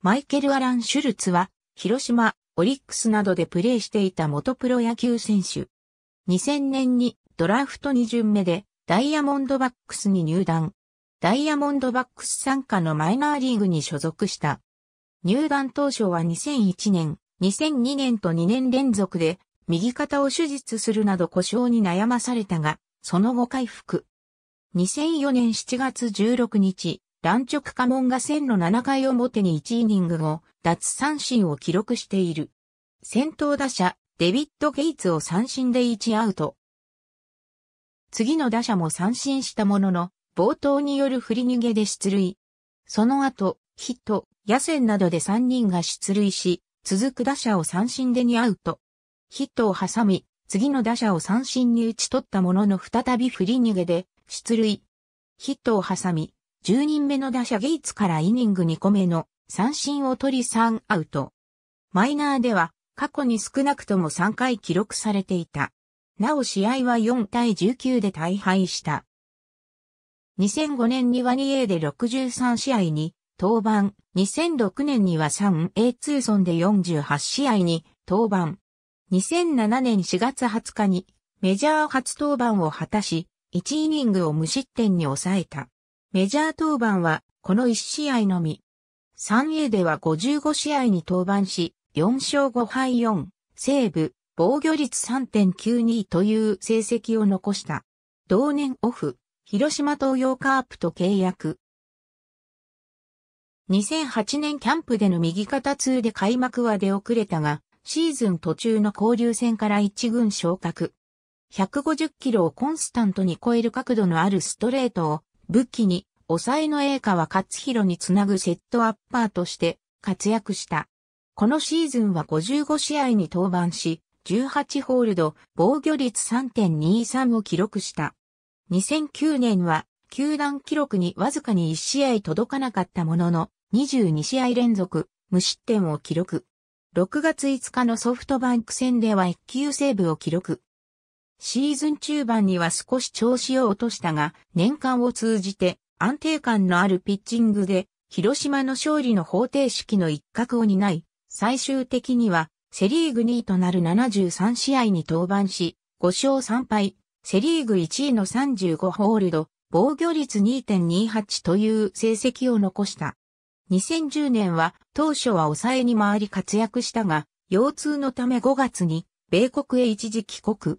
マイケル・アラン・シュルツは、広島、オリックスなどでプレーしていた元プロ野球選手。2000年にドラフト2巡目でダイヤモンドバックスに入団。ダイヤモンドバックス参加のマイナーリーグに所属した。入団当初は2001年、2002年と2年連続で右肩を手術するなど故障に悩まされたが、その後回復。2004年7月16日、乱直家門が線の7回表に1イニング後、脱三振を記録している。先頭打者、デビッド・ゲイツを三振で1アウト。次の打者も三振したものの、冒頭による振り逃げで出塁。その後、ヒット、野戦などで3人が出塁し、続く打者を三振で2アウト。ヒットを挟み、次の打者を三振に打ち取ったものの再び振り逃げで、出塁。ヒットを挟み、10人目の打者ゲイツからイニング2個目の三振を取り3アウト。マイナーでは過去に少なくとも3回記録されていた。なお試合は4対19で大敗した。2005年には 2A で63試合に登板、2006年には 3A 通村で48試合に登板。2007年4月20日にメジャー初登板を果たし、1イニングを無失点に抑えた。メジャー登板はこの1試合のみ。3A では55試合に登板し、4勝5敗4、セーブ、防御率3.92という成績を残した。同年オフ、広島東洋カープと契約。2008年キャンプでの右肩痛で開幕は出遅れたが、シーズン途中の交流戦から一軍昇格。150キロをコンスタントに超える角度のあるストレートを武器に、抑えの栄華は勝弘につなぐセットアッパーとして活躍した。このシーズンは55試合に登板し、18ホールド、防御率3.23を記録した。2009年は、球団記録にわずかに1試合届かなかったものの、22試合連続、無失点を記録。6月5日のソフトバンク戦では1級セーブを記録。シーズン中盤には少し調子を落としたが、年間を通じて安定感のあるピッチングで、広島の勝利の方程式の一角を担い、最終的にはセリーグ2位となる73試合に登板し、5勝3敗、セリーグ1位の35ホールド、防御率2.28という成績を残した。2010年は当初は抑えに回り活躍したが、腰痛のため5月に米国へ一時帰国。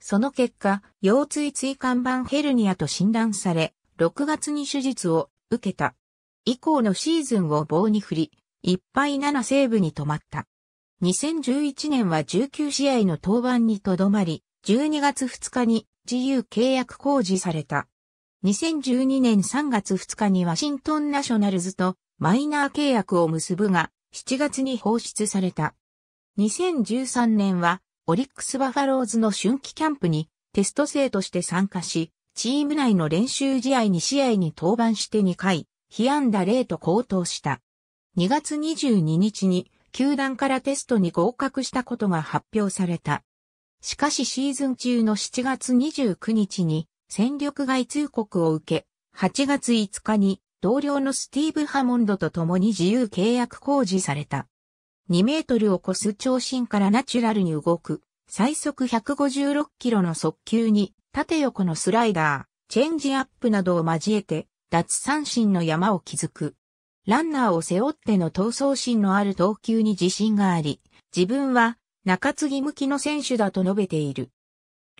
その結果、腰椎椎間板ヘルニアと診断され、6月に手術を受けた。以降のシーズンを棒に振り、1敗7セーブに止まった。2011年は19試合の登板にとどまり、12月2日に自由契約公示された。2012年3月2日にワシントンナショナルズとマイナー契約を結ぶが、7月に放出された。2013年はオリックスバファローズの春季キャンプにテスト生として参加し、チーム内の練習試合2試合に登板して2回、被安打0と高騰した。2月22日に球団からテストに合格したことが発表された。しかしシーズン中の7月29日に戦力外通告を受け、8月5日に同僚のスティーブ・ハモンドと共に自由契約公示された。2メートルを超す長身からナチュラルに動く、最速156キロの速球に、縦横のスライダー、チェンジアップなどを交えて、脱三振の山を築く。ランナーを背負っての闘争心のある投球に自信があり、自分は中継ぎ向きの選手だと述べている。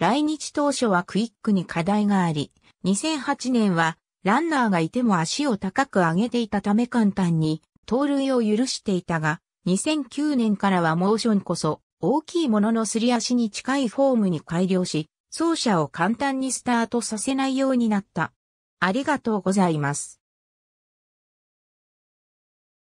来日当初はクイックに課題があり、2008年はランナーがいても足を高く上げていたため簡単に盗塁を許していたが、2009年からはモーションこそ大きいもののすり足に近いフォームに改良し、走者を簡単にスタートさせないようになった。ありがとうございます。